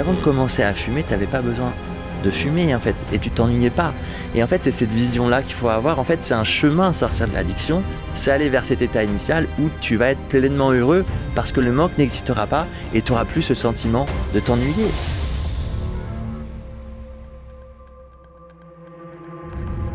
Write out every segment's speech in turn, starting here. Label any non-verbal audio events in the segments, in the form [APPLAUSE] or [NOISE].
Avant de commencer à fumer, tu n'avais pas besoin de fumer en fait, et tu t'ennuyais pas. Et en fait, c'est cette vision-là qu'il faut avoir. En fait, c'est un chemin à sortir de l'addiction, c'est aller vers cet état initial où tu vas être pleinement heureux parce que le manque n'existera pas et tu n'auras plus ce sentiment de t'ennuyer.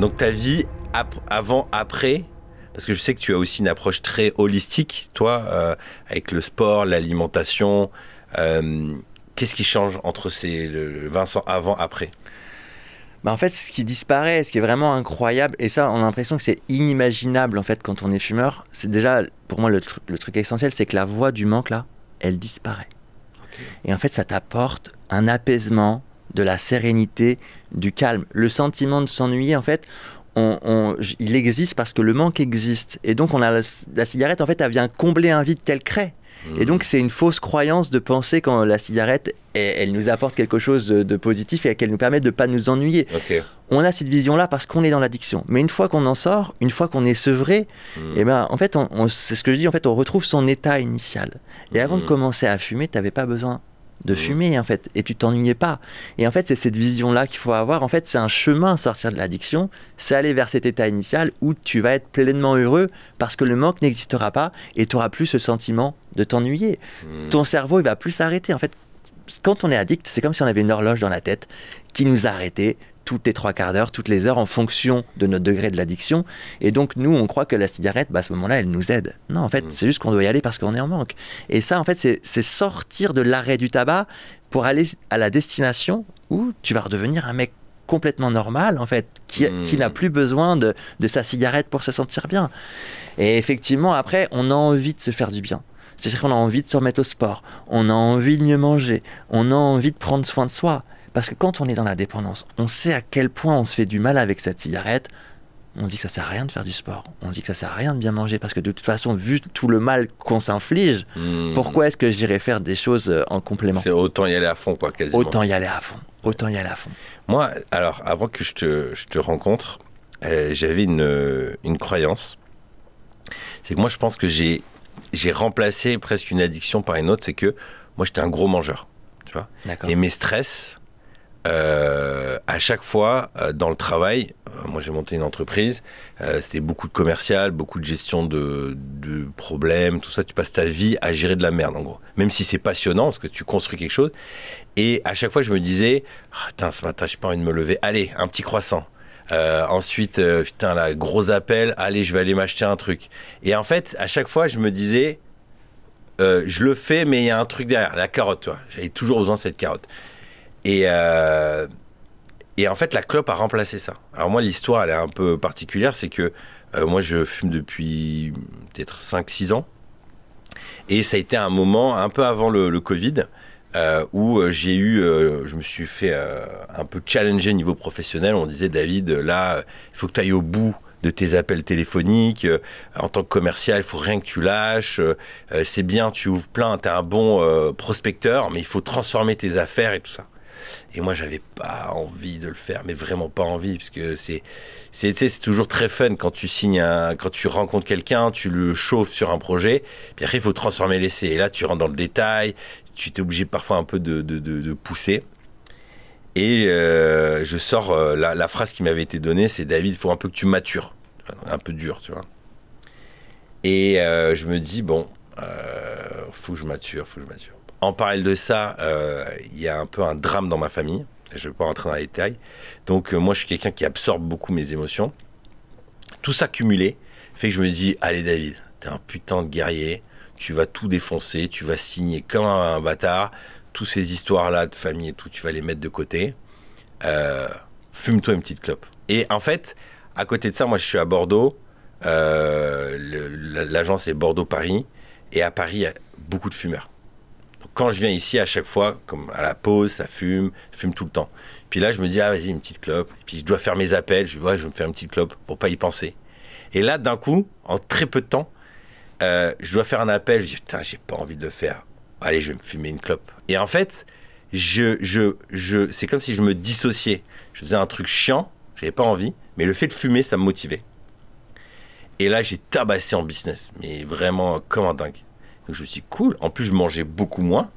Donc ta vie avant, après, parce que je sais que tu as aussi une approche très holistique, toi, euh, avec le sport, l'alimentation. Euh, Qu'est-ce qui change entre ces, le Vincent avant, après bah en fait, ce qui disparaît, ce qui est vraiment incroyable, et ça, on a l'impression que c'est inimaginable en fait quand on est fumeur. C'est déjà, pour moi, le, truc essentiel, c'est que la voix du manque là, elle disparaît. Et en fait, ça t'apporte un apaisement, de la sérénité, du calme, le sentiment de s'ennuyer. En fait, il existe parce que le manque existe. Et donc, on a la, la cigarette, en fait, elle vient combler un vide qu'elle crée. Et mmh. donc c'est une fausse croyance de penser quand la cigarette, elle, nous apporte quelque chose de, positif et qu'elle nous permet de ne pas nous ennuyer. On a cette vision-là parce qu'on est dans l'addiction. Mais une fois qu'on en sort, une fois qu'on est sevré, mmh. eh ben, en fait, on, c'est ce que je dis, en fait, on retrouve son état initial. Et mmh. avant de commencer à fumer, tu n'avais pas besoin de mmh. fumer en fait et tu t'ennuyais pas et en fait c'est cette vision là qu'il faut avoir en fait c'est un chemin à sortir de l'addiction c'est aller vers cet état initial où tu vas être pleinement heureux parce que le manque n'existera pas et tu auras plus ce sentiment de t'ennuyer mmh. ton cerveau il va plus s'arrêter en fait quand on est addict c'est comme si on avait une horloge dans la tête qui nous arrêtait toutes les trois quarts d'heure, toutes les heures, en fonction de notre degré de l'addiction. Et donc, nous, on croit que la cigarette, bah, à ce moment-là, elle nous aide. Non, en fait, mm. c'est juste qu'on doit y aller parce qu'on est en manque. Et ça, en fait, c'est sortir de l'arrêt du tabac pour aller à la destination où tu vas redevenir un mec complètement normal, en fait, mm. qui, n'a plus besoin de, de sa cigarette pour se sentir bien. Et effectivement, après, on a envie de se faire du bien. C'est-à-dire qu'on a envie de se remettre au sport, on a envie de mieux manger, on a envie de prendre soin de soi. Parce que quand on est dans la dépendance, on sait à quel point on se fait du mal avec cette cigarette. On dit que ça sert à rien de faire du sport. On dit que ça sert à rien de bien manger parce que de toute façon, vu tout le mal qu'on s'inflige, hmm. pourquoi est-ce que j'irais faire des choses euh, en complément C'est autant y aller à fond, quoi, quasiment. Autant y aller à fond. Autant y aller à fond. Moi, alors, avant que je te, te rencontre, euh, j'avais euh, une, croyance. C'est que moi, je pense que j'ai j'ai remplacé presque une addiction par une autre, c'est que moi j'étais un gros mangeur, tu vois. Et mes stress, euh, à chaque fois, euh, dans le travail, euh, moi j'ai monté une entreprise, c'était beaucoup de commercial, beaucoup de gestion de, problèmes, tout ça. Tu passes ta vie à gérer de la merde, en gros. Même si c'est passionnant, parce que tu construis quelque chose. Et à chaque fois, je me disais, ah, ce matin, pas envie de me lever. Allez, un petit croissant. ensuite, putain, la gros appel, allez, je vais aller m'acheter un truc. Et en fait, à chaque fois, je me disais, je le fais, mais il y a un truc derrière, la carotte, tu J'avais toujours besoin de cette carotte. Euh, et, en fait, la clope a remplacé ça. Alors moi, l'histoire, elle est un peu particulière, c'est que euh, moi, je fume depuis peut-être 5-6 ans. Et ça a été un moment, un peu avant le, Covid, euh, où j'ai eu, je me suis fait un peu challenger niveau professionnel. On disait, David, là, il faut que tu ailles au bout de tes appels téléphoniques. en tant que commercial, il faut rien que tu lâches. c'est bien, tu ouvres plein, tu es un bon prospecteur, mais il faut transformer tes affaires et tout ça. Et moi, j'avais pas envie de le faire, mais vraiment pas envie, parce que c'est, c'est, c'est toujours très fun quand tu signes, quand tu rencontres quelqu'un, tu le chauffes sur un projet, puis après, il faut transformer l'essai. Et là, tu rentres dans le détail, tu t'es obligé parfois un peu de, pousser. Et euh, je sors euh, la, phrase qui m'avait été donnée, c'est David, il faut un peu que tu matures, un peu dur, tu vois. Et euh, je me dis, bon, faut que je mature, faut que je mature. En parallèle de ça, euh, il y a un peu un drame dans ma famille. Je ne vais pas rentrer dans les détails. Donc, euh, moi, je suis quelqu'un qui absorbe beaucoup mes émotions. Tout ça cumulé fait que je me dis Allez, David, t'es un putain de guerrier. Tu vas tout défoncer. Tu vas signer comme un, bâtard. Toutes ces histoires-là de famille et tout, tu vas les mettre de côté. Euh, fume-toi une petite clope. Et en fait, à côté de ça, moi je suis à Bordeaux, l'agence est Bordeaux-Paris, et à Paris, il y a beaucoup de fumeurs quand je viens ici, à chaque fois, comme à la pause, ça fume, ça fume tout le temps. Puis là, je me dis, ah, vas-y, une petite clope. Puis je dois faire mes appels, je vois, je vais me faire une petite clope pour pas y penser. Et là, d'un coup, en très peu de temps, euh, je dois faire un appel. Je dis, putain, j'ai pas envie de le faire. Allez, je vais me fumer une clope. Et en fait, je, je, je, c'est comme si je me dissociais. Je faisais un truc chiant, j'avais pas envie, mais le fait de fumer, ça me motivait. Et là, j'ai tabassé en business, mais vraiment comme un dingue. Donc je me suis dit, cool. En plus, je mangeais beaucoup moins.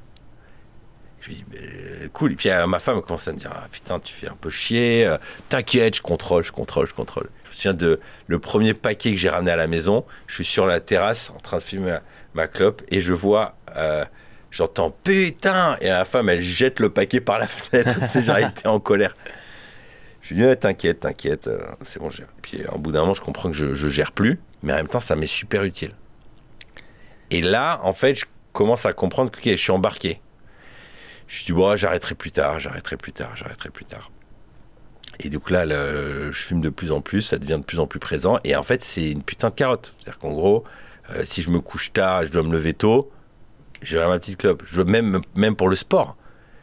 Je me suis dit, euh, cool. Et puis euh, ma femme commence à me dire, ah, putain, tu fais un peu chier. Euh, t'inquiète, je contrôle, je contrôle, je contrôle. Je me souviens de le premier paquet que j'ai ramené à la maison. Je suis sur la terrasse en train de filmer ma, clope et je vois. J'entends putain et ma femme elle jette le paquet par la [LAUGHS] fenêtre. C'est j'ai été en colère. Je lui dis dit t'inquiète, t'inquiète, c'est bon. Gère. puis au bout d'un moment, je comprends que je, je gère plus, mais en même temps, ça m'est super utile. Et là, en fait, je commence à comprendre que je suis embarqué. Je dis, bon, j'arrêterai plus tard, j'arrêterai plus tard, j'arrêterai plus tard. Et donc là, je fume de plus en plus, ça devient de plus en plus présent. Et en fait, c'est une putain de carotte. C'est-à-dire qu'en gros, euh, si je me couche tard, je dois me lever tôt, j'irai ma petite clope. Je, même, même pour le sport.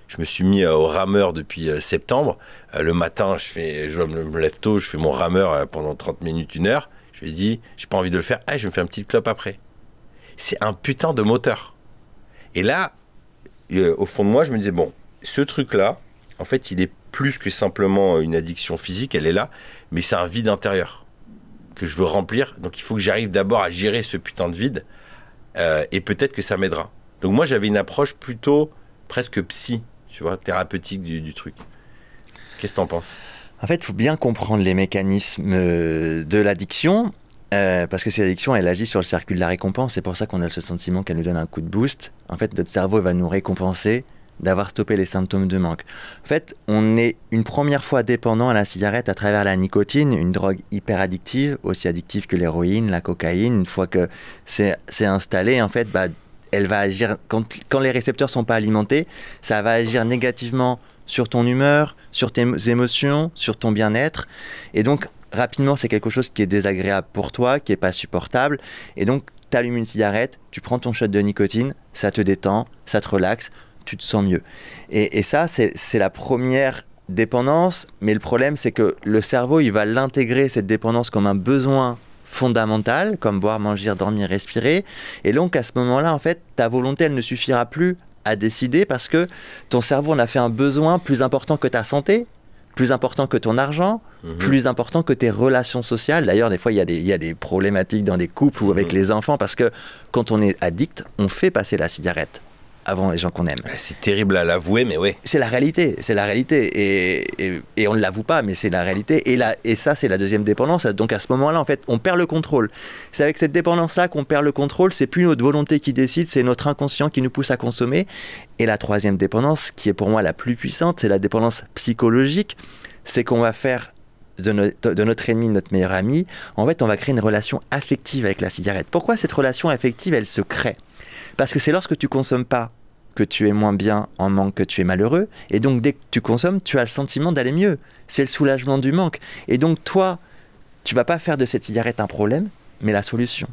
Je me suis mis euh, au rameur depuis euh, septembre. le matin, je, fais, je me, lève tôt, je fais mon rameur pendant 30 minutes, une heure. Je lui dis « dit, j'ai pas envie de le faire. Ah, je me fais une petite clope après c'est un putain de moteur. Et là, euh, au fond de moi, je me disais, bon, ce truc-là, en fait, il est plus que simplement une addiction physique, elle est là, mais c'est un vide intérieur que je veux remplir. Donc il faut que j'arrive d'abord à gérer ce putain de vide, euh, et peut-être que ça m'aidera. Donc moi, j'avais une approche plutôt presque psy, tu vois, thérapeutique du, du truc. Qu'est-ce que t'en penses en fait, il faut bien comprendre les mécanismes euh, de l'addiction. Euh, parce que ces addictions, elle agit sur le circuit de la récompense. C'est pour ça qu'on a ce sentiment qu'elle nous donne un coup de boost. En fait, notre cerveau va nous récompenser d'avoir stoppé les symptômes de manque. En fait, on est une première fois dépendant à la cigarette à travers la nicotine, une drogue hyper addictive, aussi addictive que l'héroïne, la cocaïne. Une fois que c'est installé, en fait, bah, elle va agir. Quand, quand les récepteurs sont pas alimentés, ça va agir négativement sur ton humeur, sur tes émotions, sur ton bien-être. Et donc, rapidement, c'est quelque chose qui est désagréable pour toi, qui n'est pas supportable. Et donc, tu allumes une cigarette, tu prends ton shot de nicotine, ça te détend, ça te relaxe, tu te sens mieux. Et, et ça, c'est la première dépendance. Mais le problème, c'est que le cerveau, il va l'intégrer, cette dépendance, comme un besoin fondamental, comme boire, manger, dormir, respirer. Et donc, à ce moment-là, en fait, ta volonté, elle ne suffira plus à décider parce que ton cerveau en a fait un besoin plus important que ta santé plus important que ton argent, mhm. plus important que tes relations sociales. D'ailleurs, des fois, il y, a des, y, des problématiques dans des couples ou avec mhm. les enfants parce que quand on est addict, on fait passer la cigarette avant les gens qu'on aime. Bah, c'est terrible à l'avouer, mais oui. C'est la réalité, c'est la réalité. Et, et, on ne l'avoue pas, mais c'est la réalité. Et, là, et ça, c'est la deuxième dépendance. Donc à ce moment-là, en fait, on perd le contrôle. C'est avec cette dépendance-là qu'on perd le contrôle. C'est plus notre volonté qui décide, c'est notre inconscient qui nous pousse à consommer. Et la troisième dépendance, qui est pour moi la plus puissante, c'est la dépendance psychologique. C'est qu'on va faire de de notre, ennemi, notre meilleur ami, en fait, on va créer une relation affective avec la cigarette. Pourquoi cette relation affective, elle se crée parce que c'est lorsque tu consommes pas que tu es moins bien, en manque, que tu es malheureux. Et donc, dès que tu consommes, tu as le sentiment d'aller mieux. C'est le soulagement du manque. Et donc, toi, tu vas pas faire de cette cigarette un problème, mais la solution.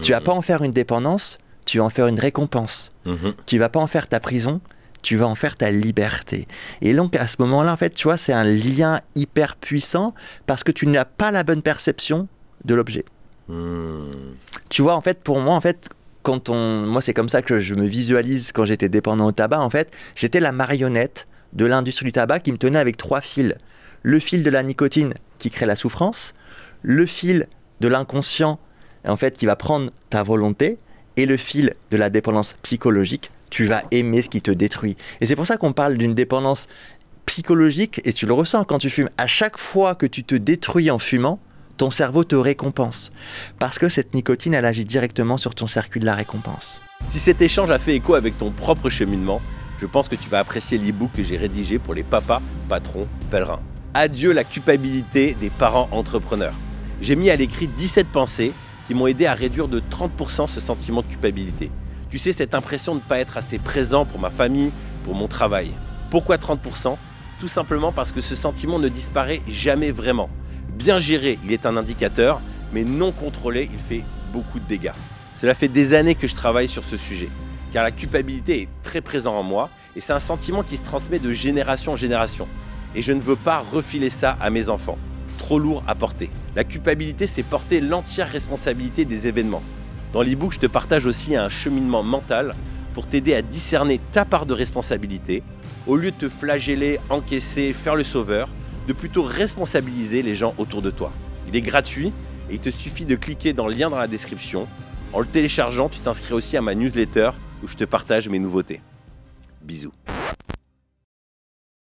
Tu vas mhm. pas en faire une dépendance, tu vas en faire une récompense. Mhm. Tu vas pas en faire ta prison, tu vas en faire ta liberté. Et donc à ce moment-là, en fait, tu vois, c'est un lien hyper puissant parce que tu n'as pas la bonne perception de l'objet. Mhm. Tu vois, en fait, pour moi, en fait, on, moi c'est comme ça que je me visualise quand j'étais dépendant au tabac. En fait, j'étais la marionnette de l'industrie du tabac qui me tenait avec trois fils. Le fil de la nicotine qui crée la souffrance, le fil de l'inconscient en fait qui va prendre ta volonté et le fil de la dépendance psychologique. Tu vas aimer ce qui te détruit. Et c'est pour ça qu'on parle d'une dépendance psychologique et tu le ressens quand tu fumes. À chaque fois que tu te détruis en fumant, ton cerveau te récompense. Parce que cette nicotine, elle agit directement sur ton circuit de la récompense. Si cet échange a fait écho avec ton propre cheminement, je pense que tu vas apprécier l'e-book que j'ai rédigé pour les papas, patrons, pèlerins. Adieu la culpabilité des parents entrepreneurs. J'ai mis à l'écrit 17 pensées qui m'ont aidé à réduire de 30% ce sentiment de culpabilité. Tu sais, cette impression de ne pas être assez présent pour ma famille, pour mon travail. Pourquoi 30% Tout simplement parce que ce sentiment ne disparaît jamais vraiment. Bien géré, il est un indicateur, mais non contrôlé, il fait beaucoup de dégâts. Cela fait des années que je travaille sur ce sujet, car la culpabilité est très présente en moi, et c'est un sentiment qui se transmet de génération en génération. Et je ne veux pas refiler ça à mes enfants. Trop lourd à porter. La culpabilité, c'est porter l'entière responsabilité des événements. Dans l'e-book, je te partage aussi un cheminement mental pour t'aider à discerner ta part de responsabilité. Au lieu de te flageller, encaisser, faire le sauveur, de plutôt responsabiliser les gens autour de toi. Il est gratuit et il te suffit de cliquer dans le lien dans la description. En le téléchargeant, tu t'inscris aussi à ma newsletter où je te partage mes nouveautés. Bisous.